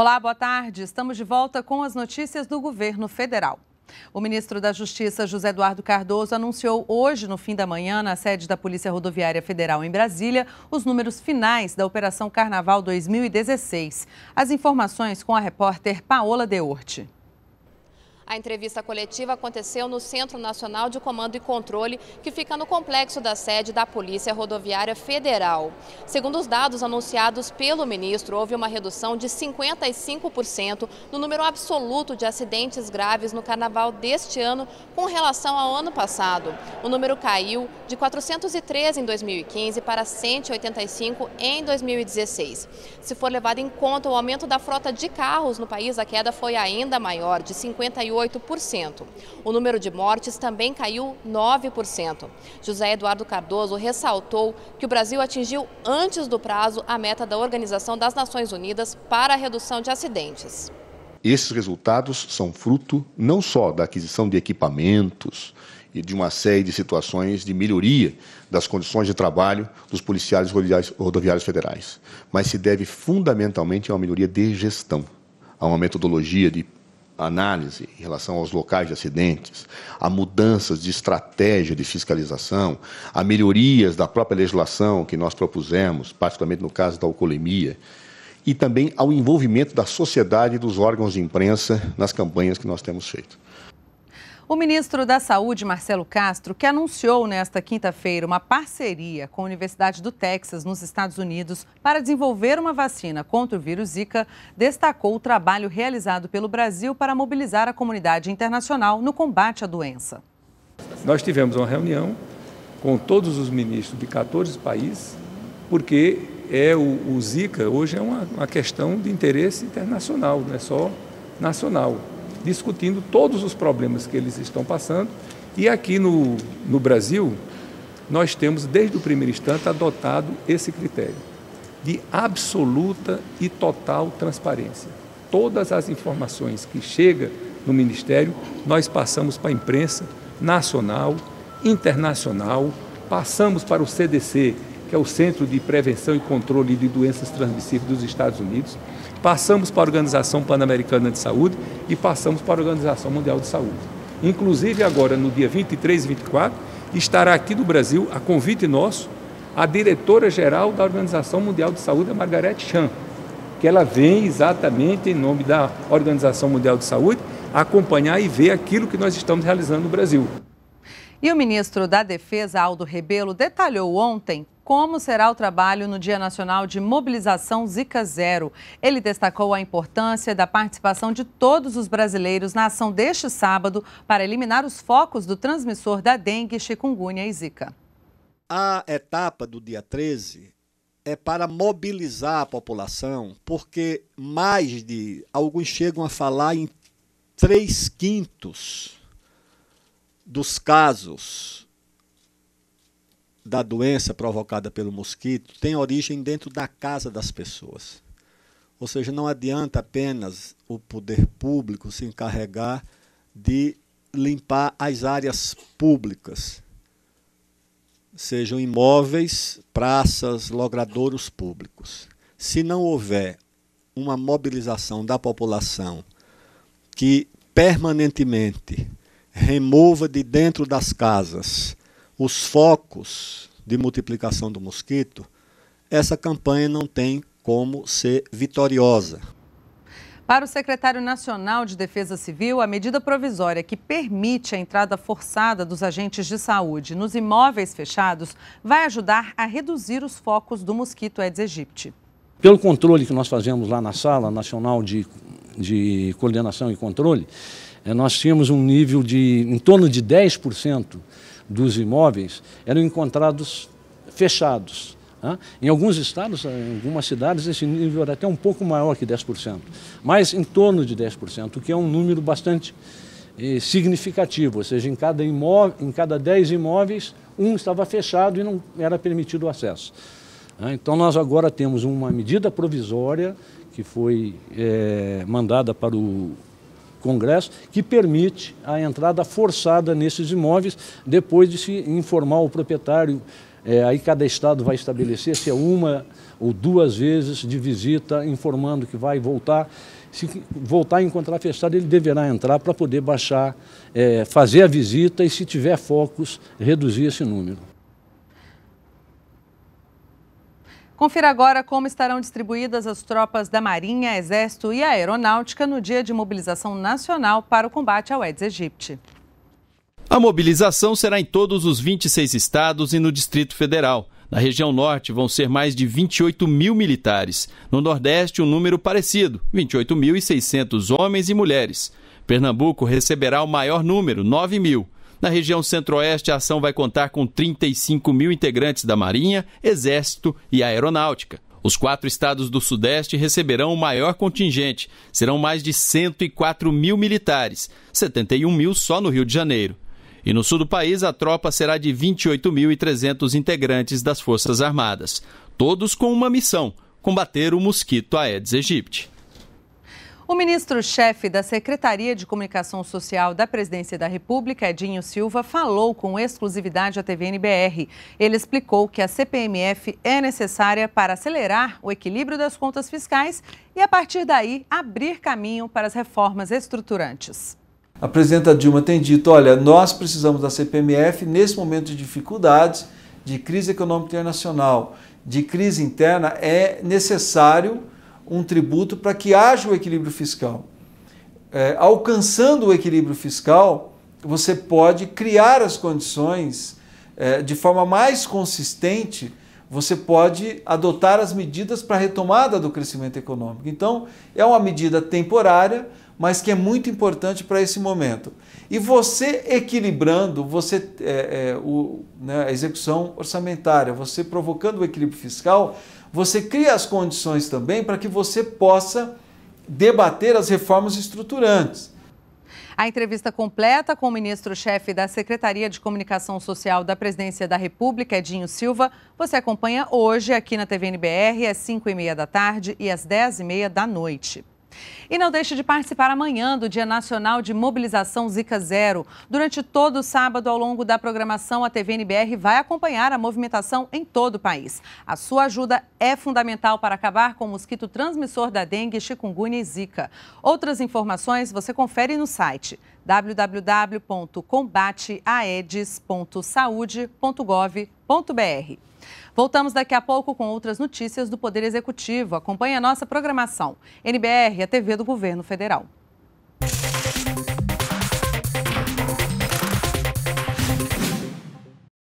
Olá, boa tarde. Estamos de volta com as notícias do governo federal. O ministro da Justiça, José Eduardo Cardoso, anunciou hoje, no fim da manhã, na sede da Polícia Rodoviária Federal em Brasília, os números finais da Operação Carnaval 2016. As informações com a repórter Paola Deorte. A entrevista coletiva aconteceu no Centro Nacional de Comando e Controle, que fica no complexo da sede da Polícia Rodoviária Federal. Segundo os dados anunciados pelo ministro, houve uma redução de 55% no número absoluto de acidentes graves no carnaval deste ano com relação ao ano passado. O número caiu de 413 em 2015 para 185 em 2016. Se for levado em conta o aumento da frota de carros no país, a queda foi ainda maior, de 58 o número de mortes também caiu 9%. José Eduardo Cardoso ressaltou que o Brasil atingiu antes do prazo a meta da Organização das Nações Unidas para a redução de acidentes. Esses resultados são fruto não só da aquisição de equipamentos e de uma série de situações de melhoria das condições de trabalho dos policiais rodoviários federais, mas se deve fundamentalmente a uma melhoria de gestão, a uma metodologia de análise em relação aos locais de acidentes, a mudanças de estratégia de fiscalização, a melhorias da própria legislação que nós propusemos, particularmente no caso da alcoolemia, e também ao envolvimento da sociedade e dos órgãos de imprensa nas campanhas que nós temos feito. O ministro da Saúde, Marcelo Castro, que anunciou nesta quinta-feira uma parceria com a Universidade do Texas, nos Estados Unidos, para desenvolver uma vacina contra o vírus Zika, destacou o trabalho realizado pelo Brasil para mobilizar a comunidade internacional no combate à doença. Nós tivemos uma reunião com todos os ministros de 14 países, porque é o, o Zika hoje é uma, uma questão de interesse internacional, não é só nacional discutindo todos os problemas que eles estão passando. E aqui no, no Brasil, nós temos, desde o primeiro instante, adotado esse critério de absoluta e total transparência. Todas as informações que chegam no Ministério, nós passamos para a imprensa nacional, internacional, passamos para o CDC, que é o Centro de Prevenção e Controle de Doenças Transmissíveis dos Estados Unidos, Passamos para a Organização Pan-Americana de Saúde e passamos para a Organização Mundial de Saúde. Inclusive, agora, no dia 23 e 24, estará aqui do Brasil, a convite nosso, a diretora-geral da Organização Mundial de Saúde, a Margaret Chan, que ela vem exatamente em nome da Organização Mundial de Saúde acompanhar e ver aquilo que nós estamos realizando no Brasil. E o ministro da Defesa, Aldo Rebelo, detalhou ontem como será o trabalho no Dia Nacional de Mobilização Zika Zero. Ele destacou a importância da participação de todos os brasileiros na ação deste sábado para eliminar os focos do transmissor da dengue, chikungunya e zika. A etapa do dia 13 é para mobilizar a população, porque mais de. Alguns chegam a falar em 3 quintos dos casos da doença provocada pelo mosquito tem origem dentro da casa das pessoas. Ou seja, não adianta apenas o poder público se encarregar de limpar as áreas públicas, sejam imóveis, praças, logradouros públicos. Se não houver uma mobilização da população que permanentemente remova de dentro das casas os focos de multiplicação do mosquito, essa campanha não tem como ser vitoriosa. Para o secretário nacional de Defesa Civil, a medida provisória que permite a entrada forçada dos agentes de saúde nos imóveis fechados vai ajudar a reduzir os focos do mosquito Aedes aegypti. Pelo controle que nós fazemos lá na Sala Nacional de, de Coordenação e Controle, é, nós tínhamos um nível de em torno de 10% dos imóveis eram encontrados fechados. Né? Em alguns estados, em algumas cidades, esse nível era até um pouco maior que 10%, mas em torno de 10%, o que é um número bastante eh, significativo, ou seja, em cada, imóvel, em cada 10 imóveis, um estava fechado e não era permitido o acesso. Né? Então nós agora temos uma medida provisória que foi eh, mandada para o Congresso, que permite a entrada forçada nesses imóveis, depois de se informar o proprietário. É, aí cada estado vai estabelecer se é uma ou duas vezes de visita, informando que vai voltar. Se voltar e encontrar fechado, ele deverá entrar para poder baixar, é, fazer a visita e, se tiver focos, reduzir esse número. Confira agora como estarão distribuídas as tropas da Marinha, Exército e Aeronáutica no dia de mobilização nacional para o combate ao Aedes aegypti. A mobilização será em todos os 26 estados e no Distrito Federal. Na região norte vão ser mais de 28 mil militares. No Nordeste, um número parecido, 28.600 homens e mulheres. Pernambuco receberá o maior número, 9 mil. Na região centro-oeste, a ação vai contar com 35 mil integrantes da Marinha, Exército e Aeronáutica. Os quatro estados do Sudeste receberão o maior contingente. Serão mais de 104 mil militares, 71 mil só no Rio de Janeiro. E no sul do país, a tropa será de 28.300 integrantes das Forças Armadas, todos com uma missão: combater o mosquito Aedes aegypti. O ministro-chefe da Secretaria de Comunicação Social da Presidência da República, Edinho Silva, falou com exclusividade à TVNBR. Ele explicou que a CPMF é necessária para acelerar o equilíbrio das contas fiscais e, a partir daí, abrir caminho para as reformas estruturantes. A presidenta Dilma tem dito: olha, nós precisamos da CPMF nesse momento de dificuldades, de crise econômica internacional, de crise interna, é necessário um tributo para que haja o equilíbrio fiscal. É, alcançando o equilíbrio fiscal, você pode criar as condições é, de forma mais consistente, você pode adotar as medidas para a retomada do crescimento econômico. Então, é uma medida temporária, mas que é muito importante para esse momento. E você equilibrando, você é, é, o, né, a execução orçamentária, você provocando o equilíbrio fiscal, você cria as condições também para que você possa debater as reformas estruturantes. A entrevista completa com o ministro-chefe da Secretaria de Comunicação Social da Presidência da República, Edinho Silva, você acompanha hoje aqui na TVNBR, às 5h30 da tarde e às 10h30 da noite. E não deixe de participar amanhã do Dia Nacional de Mobilização Zika Zero. Durante todo o sábado, ao longo da programação, a TV NBR vai acompanhar a movimentação em todo o país. A sua ajuda é fundamental para acabar com o mosquito transmissor da dengue, chikungunya e zika. Outras informações você confere no site www.combateaedes.saude.gov.br. Voltamos daqui a pouco com outras notícias do Poder Executivo. Acompanhe a nossa programação. NBR, a TV do Governo Federal.